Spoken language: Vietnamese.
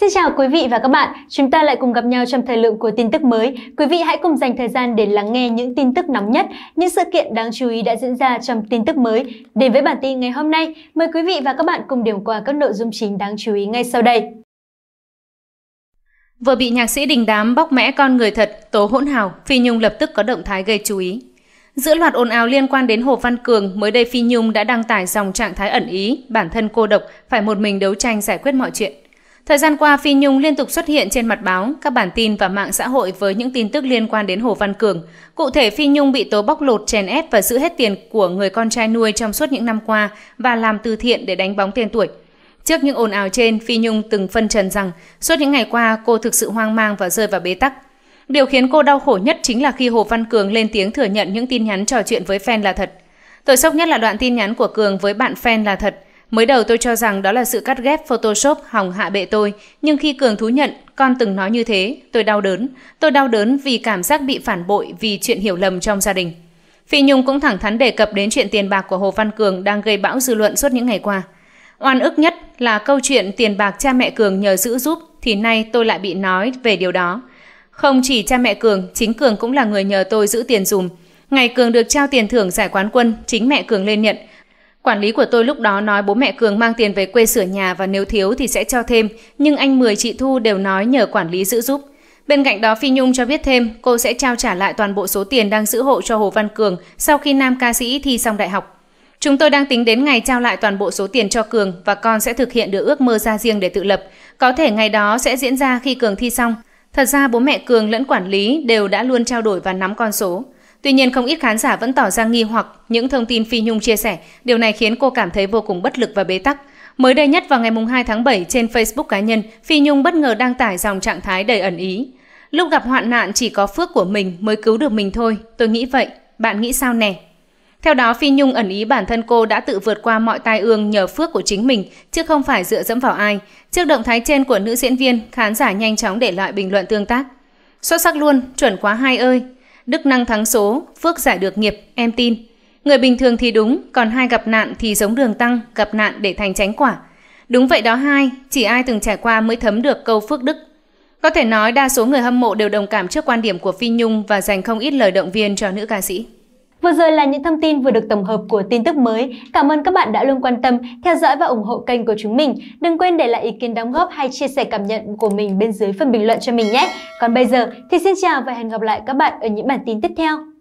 Xin chào quý vị và các bạn, chúng ta lại cùng gặp nhau trong thời lượng của tin tức mới. Quý vị hãy cùng dành thời gian để lắng nghe những tin tức nóng nhất, những sự kiện đáng chú ý đã diễn ra trong tin tức mới. Đến với bản tin ngày hôm nay, mời quý vị và các bạn cùng điểm qua các nội dung chính đáng chú ý ngay sau đây. Vừa bị nhạc sĩ Đình Đám bóc mẽ con người thật, tố hỗn hào, Phi Nhung lập tức có động thái gây chú ý. Giữa loạt ồn ào liên quan đến Hồ Văn Cường, mới đây Phi Nhung đã đăng tải dòng trạng thái ẩn ý, bản thân cô độc, phải một mình đấu tranh giải quyết mọi chuyện – Thời gian qua, Phi Nhung liên tục xuất hiện trên mặt báo, các bản tin và mạng xã hội với những tin tức liên quan đến Hồ Văn Cường. Cụ thể, Phi Nhung bị tố bóc lột chèn ép và giữ hết tiền của người con trai nuôi trong suốt những năm qua và làm từ thiện để đánh bóng tên tuổi. Trước những ồn ào trên, Phi Nhung từng phân trần rằng suốt những ngày qua cô thực sự hoang mang và rơi vào bế tắc. Điều khiến cô đau khổ nhất chính là khi Hồ Văn Cường lên tiếng thừa nhận những tin nhắn trò chuyện với fan là thật. Tôi sốc nhất là đoạn tin nhắn của Cường với bạn fan là thật. Mới đầu tôi cho rằng đó là sự cắt ghép Photoshop hỏng hạ bệ tôi, nhưng khi Cường thú nhận con từng nói như thế, tôi đau đớn. Tôi đau đớn vì cảm giác bị phản bội vì chuyện hiểu lầm trong gia đình. Phi Nhung cũng thẳng thắn đề cập đến chuyện tiền bạc của Hồ Văn Cường đang gây bão dư luận suốt những ngày qua. Oan ức nhất là câu chuyện tiền bạc cha mẹ Cường nhờ giữ giúp thì nay tôi lại bị nói về điều đó. Không chỉ cha mẹ Cường, chính Cường cũng là người nhờ tôi giữ tiền dùm. Ngày Cường được trao tiền thưởng giải quán quân, chính mẹ Cường lên nhận – Quản lý của tôi lúc đó nói bố mẹ Cường mang tiền về quê sửa nhà và nếu thiếu thì sẽ cho thêm, nhưng anh Mười chị Thu đều nói nhờ quản lý giữ giúp. Bên cạnh đó Phi Nhung cho biết thêm cô sẽ trao trả lại toàn bộ số tiền đang giữ hộ cho Hồ Văn Cường sau khi nam ca sĩ thi xong đại học. Chúng tôi đang tính đến ngày trao lại toàn bộ số tiền cho Cường và con sẽ thực hiện được ước mơ ra riêng để tự lập. Có thể ngày đó sẽ diễn ra khi Cường thi xong. Thật ra bố mẹ Cường lẫn quản lý đều đã luôn trao đổi và nắm con số. Tuy nhiên không ít khán giả vẫn tỏ ra nghi hoặc những thông tin Phi Nhung chia sẻ, điều này khiến cô cảm thấy vô cùng bất lực và bế tắc. Mới đây nhất vào ngày 2 tháng 7 trên Facebook cá nhân, Phi Nhung bất ngờ đăng tải dòng trạng thái đầy ẩn ý. Lúc gặp hoạn nạn chỉ có phước của mình mới cứu được mình thôi, tôi nghĩ vậy, bạn nghĩ sao nè? Theo đó, Phi Nhung ẩn ý bản thân cô đã tự vượt qua mọi tai ương nhờ phước của chính mình, chứ không phải dựa dẫm vào ai. Trước động thái trên của nữ diễn viên, khán giả nhanh chóng để lại bình luận tương tác. Xuất sắc luôn, chuẩn quá hai ơi, đức năng thắng số, phước giải được nghiệp, em tin. Người bình thường thì đúng, còn hai gặp nạn thì giống đường tăng, gặp nạn để thành tránh quả. Đúng vậy đó hai, chỉ ai từng trải qua mới thấm được câu phước đức. Có thể nói đa số người hâm mộ đều đồng cảm trước quan điểm của Phi Nhung và dành không ít lời động viên cho nữ ca sĩ. Vừa rồi là những thông tin vừa được tổng hợp của tin tức mới. Cảm ơn các bạn đã luôn quan tâm, theo dõi và ủng hộ kênh của chúng mình. Đừng quên để lại ý kiến đóng góp hay chia sẻ cảm nhận của mình bên dưới phần bình luận cho mình nhé. Còn bây giờ thì xin chào và hẹn gặp lại các bạn ở những bản tin tiếp theo.